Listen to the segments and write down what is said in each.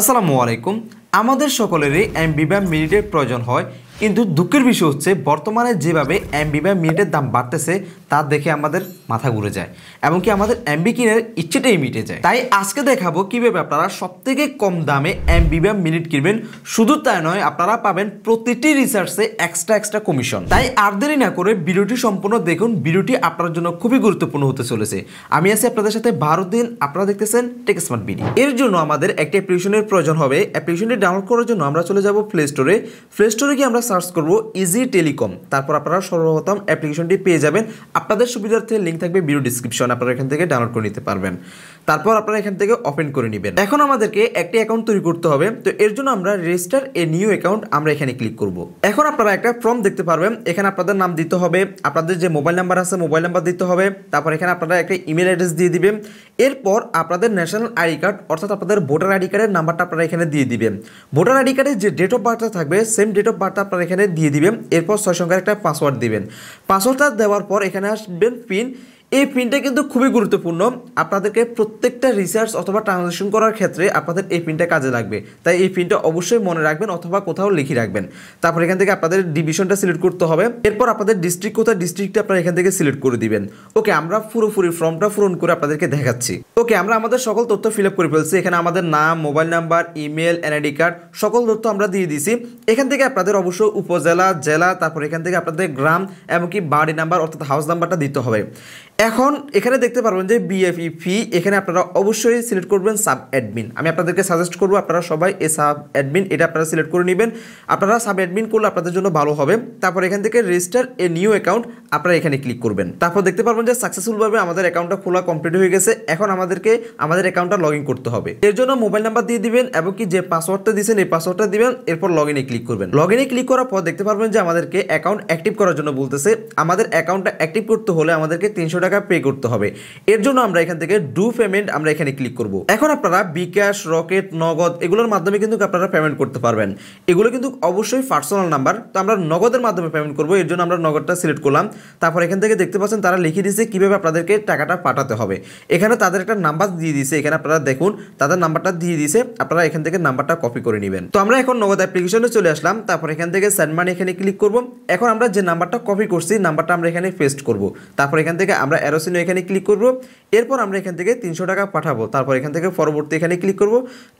আসসালামু আলাইকুম আমাদের সকলেরই এমবি বা মিনিটের প্রয়োজন হয় কিন্তু দুঃখের বিষয় হচ্ছে বর্তমানে যেভাবে এমবি বা মিনিটের দাম বাড়তেছে তা দেখে আমাদের মাথা ঘুরে যায় এবং কি আমাদের এমবি কিনার ইচ্ছেটাই মিটে যায় তাই আজকে দেখাবো কীভাবে আপনারা সবথেকে কম দামে এমবি বা মিনিট কিনবেন শুধু তাই নয় আপনারা পাবেন প্রতিটি রিসার্চে এক্সট্রা এক্সট্রা কমিশন তাই আর দেরি না করে ভিডিওটি সম্পূর্ণ দেখুন ভিডিওটি আপনার জন্য খুবই গুরুত্বপূর্ণ হতে চলেছে আমি আছি আপনাদের সাথে ভারত দিন আপনারা দেখতেছেন টেক স্মার্ট বিডি এর জন্য আমাদের একটি অ্যাপ্লিকেশনের প্রয়োজন হবে অ্যাপ্লিকেশনটি ডাউনলোড করার জন্য আমরা চলে যাব প্লে স্টোরে প্লে স্টোরে গিয়ে আমরা সার্চ করব ইজি টেলিকম তারপর আপনারা সর্বপ্রথম অ্যাপ্লিকেশনটি পেয়ে যাবেন আপনাদের সুবিধার্থে লিঙ্ক থাকবে ভিডিও ডিসক্রিপশন আপনারা এখান থেকে ডাউনলোড করে নিতে পারবেন তারপর আপনারা এখান থেকে ওপেন করে নেবেন এখন আমাদেরকে একটি অ্যাকাউন্ট তৈরি করতে হবে তো এর জন্য আমরা রেজিস্টার এ নিউ অ্যাকাউন্ট আমরা এখানে ক্লিক করব এখন আপনারা একটা ফর্ম দেখতে পারবেন এখানে আপনাদের নাম দিতে হবে আপনাদের যে মোবাইল নাম্বার আছে মোবাইল নাম্বার দিতে হবে তারপর এখানে আপনারা একটা ইমেল অ্যাড্রেস দিয়ে দিবেন এরপর আপনাদের ন্যাশনাল আইডি কার্ড অর্থাৎ আপনাদের ভোটার আইডি কার্ডের নাম্বারটা আপনারা এখানে দিয়ে দিবেন ভোটার আইডি কার্ডের যে ডেট অফ বার্থটা থাকবে সেম ডেট অফ বার্থটা আপনারা এখানে দিয়ে দিবেন এরপর ছয় সংখ্যার একটা পাসওয়ার্ড দিবেন পাসওয়ার্ডটা দেওয়ার পর এখানে আসবেন পিন এই পিনটা কিন্তু খুবই গুরুত্বপূর্ণ আপনাদেরকে প্রত্যেকটা রিসার্চ অথবা ট্রানজাকশন করার ক্ষেত্রে আপনাদের এই পিনটা কাজে লাগবে তাই এই পিনটা অবশ্যই মনে রাখবেন অথবা কোথাও লিখে রাখবেন তারপর এখান থেকে আপনাদের ডিভিশনটা সিলেক্ট করতে হবে এরপর আপনাদের ডিস্ট্রিক্ট কোথায় ডিস্ট্রিক্টটা আপনারা এখান থেকে সিলেক্ট করে দিবেন ওকে আমরা পুরোপুরি ফর্মটা পূরণ করে আপনাদেরকে দেখাচ্ছি ওকে আমরা আমাদের সকল তথ্য ফিল করে ফেলছি এখানে আমাদের নাম mobile number email NID card সকল তথ্য আমরা দিয়ে দিছি এখান থেকে আপনাদের অবশ্যই উপজেলা জেলা তারপর এখান থেকে আপনাদের গ্রাম এমনকি বাড়ি নাম্বার অর্থাৎ হাউস নাম্বারটা দিতে হবে এখন এখানে দেখতে পারবেন যে বিএফই ফি e এখানে আপনারা অবশ্যই সিলেক্ট করবেন সাব অ্যাডমিন আমি আপনাদেরকে সাজেস্ট করবো আপনারা সবাই এ সাব অ্যাডমিন এটা আপনারা সিলেক্ট করে নেবেন আপনারা সাব অ্যাডমিন করলে আপনাদের জন্য ভালো হবে তারপর এখান থেকে রেজিস্টার এ নিউ অ্যাকাউন্ট আপনারা এখানে ক্লিক করবেন তারপর দেখতে পারবেন যে সাকসেসফুলভাবে আমাদের অ্যাকাউন্টটা খোলা কমপ্লিট হয়ে গেছে এখন আমাদেরকে আমাদের অ্যাকাউন্টটা লগ করতে হবে এর জন্য মোবাইল নাম্বার দিয়ে দিবেন এবং কি যে পাসওয়ার্ডটা দিয়েছেন এই পাসওয়ার্ডটা দিবেন এরপর লগ ইনে ক্লিক করবেন লগ ইনে ক্লিক করার পর দেখতে পারবেন যে আমাদেরকে অ্যাকাউন্ট অ্যাক্টিভ করার জন্য বলতেছে আমাদের অ্যাকাউন্টটা অ্যাক্টিভ করতে হলে আমাদেরকে তিনশো টাকা টাকা পে করতে হবে এর জন্য আমরা এখান থেকে ডু পেমেন্ট আমরা এখানে ক্লিক করব এখন আপনারা বিকাশ রকেট নগদ এগুলোর মাধ্যমে কিন্তু আপনারা পেমেন্ট করতে পারবেন এগুলো কিন্তু অবশ্যই পার্সোনাল নাম্বার তো আমরা নগদের মাধ্যমে পেমেন্ট করব এর জন্য আমরা নগদটা সিলেক্ট করলাম তারপর এখান থেকে দেখতে পাচ্ছেন তারা লিখে দিয়েছে কীভাবে আপনাদেরকে টাকাটা পাঠাতে হবে এখানে তাদের একটা নাম্বার দিয়ে দিয়েছে এখানে আপনারা দেখুন তাদের নাম্বারটা দিয়ে দিয়েছে আপনারা এখান থেকে নাম্বারটা কপি করে নেবেন তো আমরা এখন নগদ অ্যাপ্লিকেশনে চলে আসলাম তারপর এখান থেকে স্যান্ড মানি এখানে ক্লিক করব এখন আমরা যে নাম্বারটা কপি করছি নাম্বারটা আমরা এখানে পেস্ট করব তারপর এখান থেকে আমরা অ্যারোসিনো এখানে ক্লিক করব এরপর আমরা এখান থেকে তিনশো টাকা পাঠাবো তারপর এখান থেকে পরবর্তী এখানে ক্লিক করব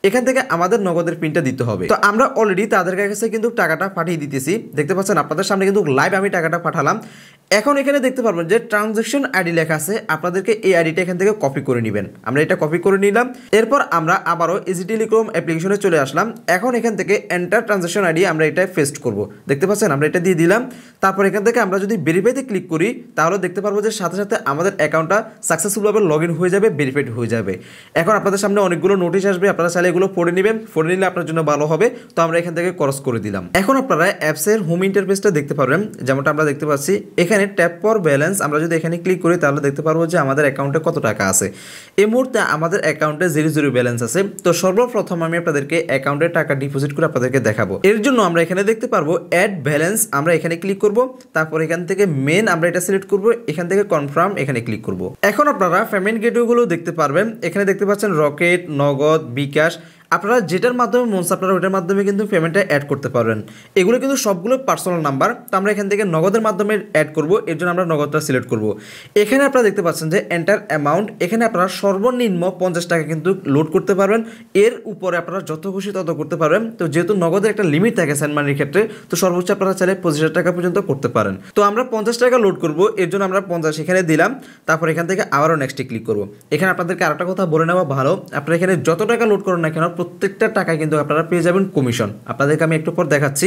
এখান থেকে আমাদের নগদের পিনটা দিতে হবে তো আমরা অলরেডি তাদের কাছে কিন্তু টাকাটা পাঠিয়ে দিতেছি দেখতে পাচ্ছেন আপনাদের সামনে কিন্তু লাইভ আমি টাকাটা পাঠালাম এখন এখানে দেখতে পারবেন যে ট্রানজেকশন আইডি লেখা আছে আপনাদেরকে এই আইডিটা এখান থেকে কপি করে নেবেন আমরা এটা কপি করে নিলাম এরপর আমরা আবারও ইজি টেলিকম অ্যাপ্লিকেশনে চলে আসলাম এখন এখান থেকে এন্টার ট্রানজেকশন আইডি আমরা এটা পেস্ট করব দেখতে পাচ্ছেন আমরা এটা দিয়ে দিলাম তারপর এখান থেকে আমরা যদি ভেরিফাইতে ক্লিক করি তাহলে দেখতে পারবো যে সাথে সাথে আমাদের অ্যাকাউন্টটা সাকসেসফুলভাবে লগ ইন হয়ে যাবে ভেরিফাইড হয়ে যাবে এখন আপনাদের সামনে অনেকগুলো নোটিশ আসবে আপনারা চাইলে এগুলো পড়ে নেবেন পড়ে নিলে আপনার জন্য ভালো হবে তো আমরা এখান থেকে ক্রস করে দিলাম এখন আপনারা অ্যাপসের হোম ইন্টারফেসটা দেখতে পারবেন যেমনটা আমরা দেখতে পাচ্ছি এখানে এখানে ট্যাপ ফর ব্যালেন্স আমরা যদি এখানে ক্লিক করি তাহলে দেখতে পারবো যে আমাদের অ্যাকাউন্টে কত টাকা আছে এই মুহূর্তে আমাদের অ্যাকাউন্টে জিরো জিরো ব্যালেন্স আছে তো সর্বপ্রথম আমি আপনাদেরকে অ্যাকাউন্টে টাকা ডিপোজিট করে আপনাদেরকে দেখাবো এর জন্য আমরা এখানে দেখতে পারবো অ্যাড ব্যালেন্স আমরা এখানে ক্লিক করব তারপর এখান থেকে মেন আমরা এটা সিলেক্ট করব এখান থেকে কনফার্ম এখানে ক্লিক করব এখন আপনারা পেমেন্ট গেটওয়েগুলো দেখতে পারবেন এখানে দেখতে পাচ্ছেন রকেট নগদ বিকাশ আপনারা যেটার মাধ্যমে মন আপনারা ওটার মাধ্যমে কিন্তু পেমেন্টটা অ্যাড করতে পারবেন এগুলো কিন্তু সবগুলো পার্সোনাল নাম্বার তো আমরা এখান থেকে নগদের মাধ্যমে অ্যাড করব এর জন্য আমরা নগদটা সিলেক্ট করব এখানে আপনারা দেখতে পাচ্ছেন যে এন্টার অ্যামাউন্ট এখানে আপনারা সর্বনিম্ন পঞ্চাশ টাকা কিন্তু লোড করতে পারবেন এর উপরে আপনারা যত খুশি তত করতে পারবেন তো যেহেতু নগদের একটা লিমিট থাকে সেন্ড মানির ক্ষেত্রে তো সর্বোচ্চ আপনারা চাইলে পঁচিশ হাজার টাকা পর্যন্ত করতে পারেন তো আমরা পঞ্চাশ টাকা লোড করব এর জন্য আমরা পঞ্চাশ এখানে দিলাম তারপর এখান থেকে আবারও নেক্সটে ক্লিক করব এখানে আপনাদেরকে আরেকটা কথা বলে নেওয়া ভালো আপনারা এখানে যত টাকা লোড করেন না কেন প্রত্যেকটা টাকায় কিন্তু আপনারা পেয়ে যাবেন কমিশন আপনাদেরকে আমি একটু পর দেখাচ্ছি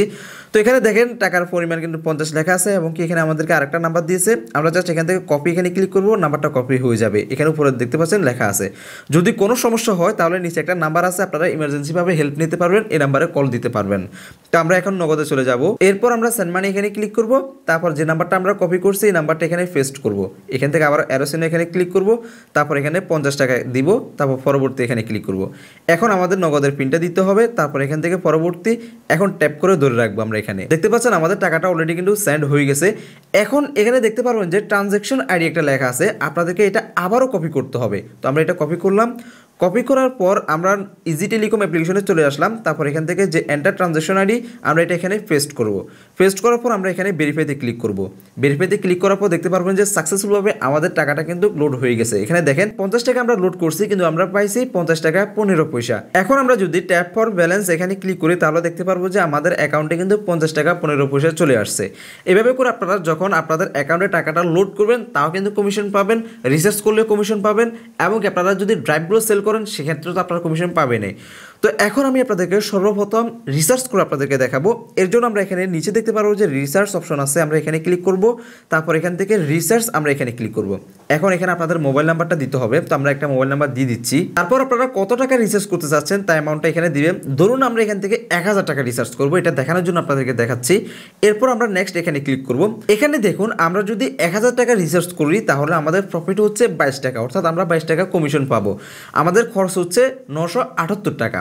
তো এখানে দেখেন টাকার পরিমাণ কিন্তু পঞ্চাশ লেখা আছে এবং কি এখানে আমাদেরকে আরেকটা নাম্বার দিয়েছে আমরা জাস্ট এখান থেকে কপি এখানে ক্লিক করবো নাম্বারটা কপি হয়ে যাবে এখানে উপরে দেখতে পাচ্ছেন লেখা আছে যদি কোনো সমস্যা হয় তাহলে নিচে একটা নাম্বার আছে আপনারা ইমার্জেন্সিভাবে হেল্প নিতে পারবেন এই নাম্বারে কল দিতে পারবেন তো আমরা এখন নগদে চলে যাব এরপর আমরা সেন্ড মানি এখানে ক্লিক করব তারপর যে নাম্বারটা আমরা কপি করছি এই নাম্বারটা এখানে পেস্ট করব এখান থেকে আবার অ্যারোসিনে এখানে ক্লিক করব তারপর এখানে পঞ্চাশ টাকা দিব তারপর পরবর্তী এখানে ক্লিক করব এখন আমাদের নগদের পিনটা দিতে হবে তারপর এখান থেকে পরবর্তী এখন ট্যাপ করে ধরে রাখবো আমরা এখানে দেখতে পাচ্ছেন আমাদের টাকাটা অলরেডি কিন্তু সেন্ড হয়ে গেছে এখন এখানে দেখতে পারবেন যে ট্রানজ্যাকশন আইডি একটা লেখা আছে আপনাদেরকে এটা আবারও কপি করতে হবে তো আমরা এটা কপি করলাম কপি করার পর আমরা ইজি টেলিকম অ্যাপ্লিকেশনে চলে আসলাম তারপর এখান থেকে যে এন্টার ট্রানজ্যাকশন আইডি আমরা এটা এখানে পেস্ট করব পেস্ট করার পর আমরা এখানে ভেরিফাইতে ক্লিক করব ভেরিফাইতে ক্লিক করার পর দেখতে পারবেন যে সাকসেসফুলভাবে আমাদের টাকাটা কিন্তু লোড হয়ে গেছে এখানে দেখেন পঞ্চাশ টাকা আমরা লোড করছি কিন্তু আমরা পাইছি পঞ্চাশ টাকা পনেরো পয়সা এখন আমরা যদি ট্যাপ ফর ব্যালেন্স এখানে ক্লিক করি তাহলে দেখতে পারবো যে আমাদের অ্যাকাউন্টে কিন্তু পঞ্চাশ টাকা পনেরো পয়সা চলে আসছে এভাবে করে আপনারা যখন আপনাদের অ্যাকাউন্টে টাকাটা লোড করবেন তাও কিন্তু কমিশন পাবেন রিসার্চ করলে কমিশন পাবেন এবং আপনারা যদি ড্রাইভগুলো সেল করেন সেক্ষেত্রে তো আপনারা কমিশন পাবেনই তো এখন আমি আপনাদেরকে সর্বপ্রথম রিসার্চ করে আপনাদেরকে দেখাবো এর জন্য আমরা এখানে নিচে দেখতে পারবো যে রিসার্চ অপশন আছে আমরা এখানে ক্লিক করব তারপর এখান থেকে রিসার্চ আমরা এখানে ক্লিক করব এখন এখানে আপনাদের মোবাইল নাম্বারটা দিতে হবে তো আমরা একটা মোবাইল নাম্বার দিয়ে দিচ্ছি তারপর আপনারা কত টাকা রিসার্চ করতে চাচ্ছেন তাই অ্যামাউন্টটা এখানে দিবেন ধরুন আমরা এখান থেকে এক টাকা রিসার্চ করব এটা দেখানোর জন্য আপনাদেরকে দেখাচ্ছি এরপর আমরা নেক্সট এখানে ক্লিক করব এখানে দেখুন আমরা যদি এক টাকা রিসার্চ করি তাহলে আমাদের প্রফিট হচ্ছে বাইশ টাকা অর্থাৎ আমরা বাইশ টাকা কমিশন পাবো আমাদের খরচ হচ্ছে নশো টাকা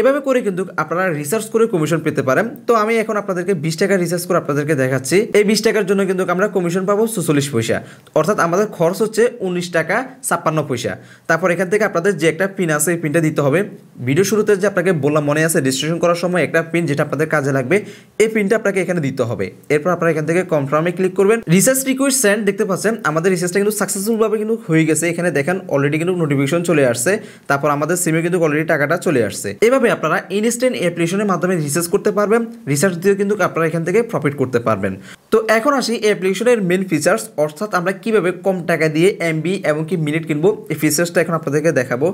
এভাবে করে কিন্তু আপনারা রিসার্চ করে কমিশন পেতে পারেন তো আমি এখন আপনাদেরকে বিশ টাকা রিসার্চ করে আপনাদেরকে দেখাচ্ছি এই বিশ টাকার জন্য কিন্তু আমরা কমিশন পাবো ছচল্লিশ পয়সা অর্থাৎ আমাদের খরচ হচ্ছে উনিশ টাকা ছাপ্পান্ন পয়সা তারপর এখান থেকে আপনাদের যে একটা পিন আছে এই পিনটা দিতে হবে ভিডিও শুরুতে যে আপনাকে বললাম মনে আছে রেজিস্ট্রেশন করার সময় একটা পিন যেটা আপনাদের কাজে লাগবে এই পিনটা আপনাকে এখানে দিতে হবে এরপর আপনারা এখান থেকে কনফার্মে ক্লিক করবেন রিসার্চ রিকোয়েস্ট সেন্ড দেখতে পাচ্ছেন আমাদের রিসার্চটা কিন্তু সাকসেসফুলভাবে কিন্তু হয়ে গেছে এখানে দেখেন অলরেডি কিন্তু নোটিফিকেশন চলে আসছে তারপর আমাদের সিমে কিন্তু অলরেডি টাকাটা চলে আসছে এভাবে এইভাবে আপনারা ইনস্ট্যান্ট অ্যাপ্লিকেশনের মাধ্যমে রিসার্চ করতে পারবেন রিসার্চ দিয়েও কিন্তু আপনারা এখান থেকে প্রফিট করতে পারবেন তো এখন আসি অ্যাপ্লিকেশনের মেন ফিচার্স অর্থাৎ আমরা কিভাবে কম টাকা দিয়ে এমবি এবং কি মিনিট কিনবো এই ফিচার্সটা এখন আপনাদেরকে দেখাবো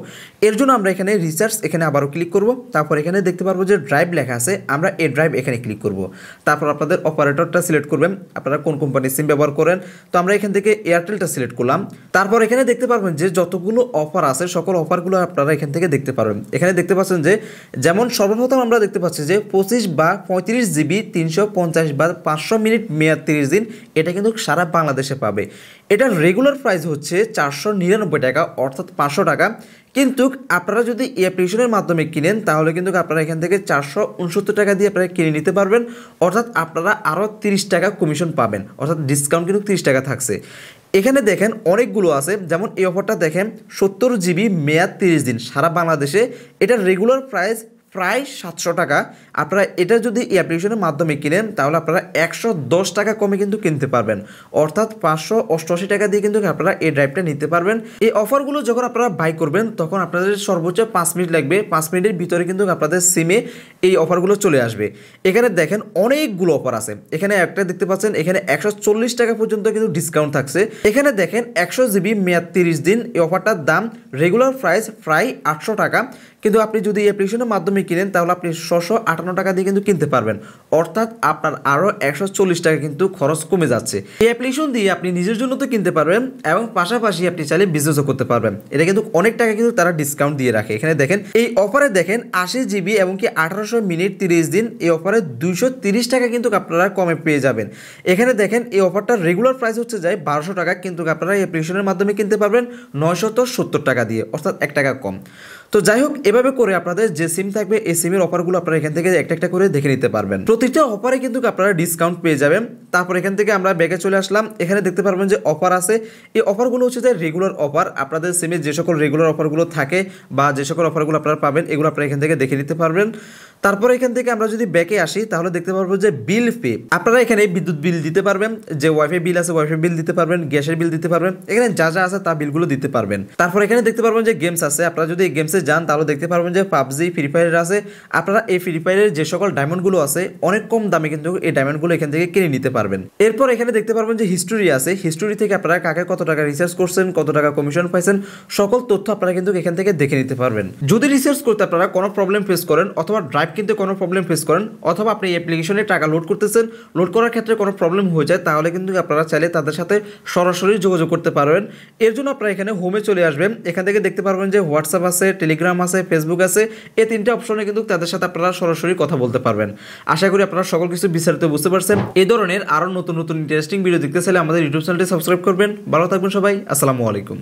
এর জন্য আমরা এখানে রিসার্চ এখানে আবারও ক্লিক করব তারপর এখানে দেখতে পারবো যে ড্রাইভ লেখা আছে আমরা এ ড্রাইভ এখানে ক্লিক করব তারপর আপনাদের অপারেটরটা সিলেক্ট করবেন আপনারা কোন কোম্পানির সিম ব্যবহার করেন তো আমরা এখান থেকে এয়ারটেলটা সিলেক্ট করলাম তারপর এখানে দেখতে পারবেন যে যতগুলো অফার আছে সকল অফারগুলো আপনারা এখান থেকে দেখতে পারবেন এখানে দেখতে পাচ্ছেন যে যেমন সর্বপ্রথম আমরা দেখতে পাচ্ছি যে পঁচিশ বা পঁয়ত্রিশ জিবি তিনশো পঞ্চাশ বা পাঁচশো মিনিট মেয়াদ তিরিশ দিন এটা কিন্তু সারা বাংলাদেশে পাবে এটার রেগুলার প্রাইস হচ্ছে চারশো নিরানব্বই টাকা অর্থাৎ পাঁচশো টাকা কিন্তু আপনারা যদি এই অ্যাপ্লিকেশনের মাধ্যমে কিনেন তাহলে কিন্তু আপনারা এখান থেকে চারশো উনসত্তর টাকা দিয়ে আপনারা কিনে নিতে পারবেন অর্থাৎ আপনারা আরও তিরিশ টাকা কমিশন পাবেন অর্থাৎ ডিসকাউন্ট কিন্তু তিরিশ টাকা থাকছে এখানে দেখেন অনেকগুলো আছে যেমন এই অফারটা দেখেন সত্তর জিবি মেয়াদ তিরিশ দিন সারা বাংলাদেশে এটার রেগুলার প্রাইস প্রায় সাতশো টাকা আপনারা এটা যদি এই অ্যাপ্লিকেশনের মাধ্যমে কিনেন তাহলে আপনারা একশো দশ টাকা কমে কিন্তু কিনতে পারবেন অর্থাৎ পাঁচশো অষ্টআশি টাকা দিয়ে কিন্তু আপনারা এই ড্রাইভটা নিতে পারবেন এই অফারগুলো যখন আপনারা বাই করবেন তখন আপনাদের সর্বোচ্চ পাঁচ মিনিট লাগবে পাঁচ মিনিটের ভিতরে কিন্তু আপনাদের সিমে এই অফারগুলো চলে আসবে এখানে দেখেন অনেকগুলো অফার আছে এখানে একটা দেখতে পাচ্ছেন এখানে একশো চল্লিশ টাকা পর্যন্ত কিন্তু ডিসকাউন্ট থাকছে এখানে দেখেন একশো জিবি মেয়াদ তিরিশ দিন এই অফারটার দাম রেগুলার প্রাইস প্রায় আটশো টাকা কিন্তু আপনি যদি অ্যাপ্লিকেশনের মাধ্যমে কিনেন তাহলে আপনি ছশো আটান্ন টাকা দিয়ে কিন্তু কিনতে পারবেন অর্থাৎ আপনার আরও একশো চল্লিশ টাকা কিন্তু খরচ কমে যাচ্ছে এই অ্যাপ্লিকেশন দিয়ে আপনি নিজের জন্য তো কিনতে পারবেন এবং পাশাপাশি আপনি চাইলে বিজনেসও করতে পারবেন এটা কিন্তু অনেক টাকা কিন্তু তারা ডিসকাউন্ট দিয়ে রাখে এখানে দেখেন এই অফারে দেখেন আশি জিবি এবং কি আঠারোশো মিনিট তিরিশ দিন এই অফারে দুইশো তিরিশ টাকা কিন্তু আপনারা কমে পেয়ে যাবেন এখানে দেখেন এই অফারটার রেগুলার প্রাইস হচ্ছে যায় বারোশো টাকা কিন্তু আপনারা অ্যাপ্লিকেশনের মাধ্যমে কিনতে পারবেন নয়শত সত্তর টাকা দিয়ে অর্থাৎ এক টাকা কম তো যাই হোক এভাবে করে আপনাদের যে সিম থাকবে এই সিমের অফারগুলো আপনারা এখান থেকে একটা একটা করে দেখে নিতে পারবেন প্রতিটা অফারে কিন্তু আপনারা ডিসকাউন্ট পেয়ে যাবেন তারপর এখান থেকে আমরা ব্যাগে চলে আসলাম এখানে দেখতে পারবেন যে অফার আছে এই অফারগুলো হচ্ছে যে রেগুলার অফার আপনাদের সিমের যে সকল রেগুলার অফারগুলো থাকে বা যে সকল অফারগুলো আপনারা পাবেন এগুলো আপনারা এখান থেকে দেখে নিতে পারবেন তারপর এখান থেকে আমরা যদি ব্যাকে আসি তাহলে দেখতে পারবো যে বিল পে আপনারা এখানে বিদ্যুৎ বিল দিতে পারবেন যে ওয়াইফাই বিল আছে ওয়াইফাই বিল দিতে পারবেন গ্যাসের বিল দিতে পারবেন এখানে যা যা আছে তা বিলগুলো দিতে পারবেন তারপর এখানে দেখতে পারবেন যে গেমস আছে আপনারা যদি এই গেমসে যান তাহলে দেখতে পারবেন যে পাবজি ফ্রি ফায়ার আছে আপনারা এই ফ্রি ফায়ারের যে সকল ডায়মন্ডগুলো আছে অনেক কম দামে কিন্তু এই ডায়মন্ডগুলো এখান থেকে কিনে নিতে পারবেন এরপর এখানে দেখতে পারবেন যে হিস্টোরি আছে হিস্টোরি থেকে আপনারা কাকে কত টাকা রিসার্চ করছেন কত টাকা কমিশন পাইছেন সকল তথ্য আপনারা কিন্তু এখান থেকে দেখে নিতে পারবেন যদি রিসার্চ করতে আপনারা কোনো প্রবলেম ফেস করেন অথবা ড্রাইভ কিন্তু কোনো প্রবলেম ফেস করেন অথবা আপনি এই অ্যাপ্লিকেশনে টাকা লোড করতেছেন লোড করার ক্ষেত্রে কোনো প্রবলেম হয়ে যায় তাহলে কিন্তু আপনারা চাইলে তাদের সাথে সরাসরি যোগাযোগ করতে পারবেন এর জন্য আপনারা এখানে হোমে চলে আসবেন এখান থেকে দেখতে পারবেন যে হোয়াটসঅ্যাপ আছে টেলিগ্রাম আছে ফেসবুক আছে এই তিনটে অপশনে কিন্তু তাদের সাথে আপনারা সরাসরি কথা বলতে পারবেন আশা করি আপনারা সকল কিছু বিস্তারিত বুঝতে পারছেন এই ধরনের আরও নতুন নতুন ইন্টারেস্টিং ভিডিও দেখতে চাইলে আমাদের ইউটিউব চ্যানেলটি সাবস্ক্রাইব করবেন ভালো থাকবেন সবাই আসসালামু আলাইকুম